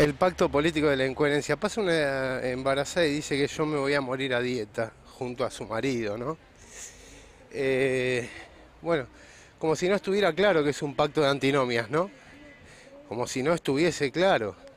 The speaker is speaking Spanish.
El pacto político de la incoherencia. Pasa una embarazada y dice que yo me voy a morir a dieta junto a su marido, ¿no? Eh, bueno, como si no estuviera claro que es un pacto de antinomias, ¿no? Como si no estuviese claro.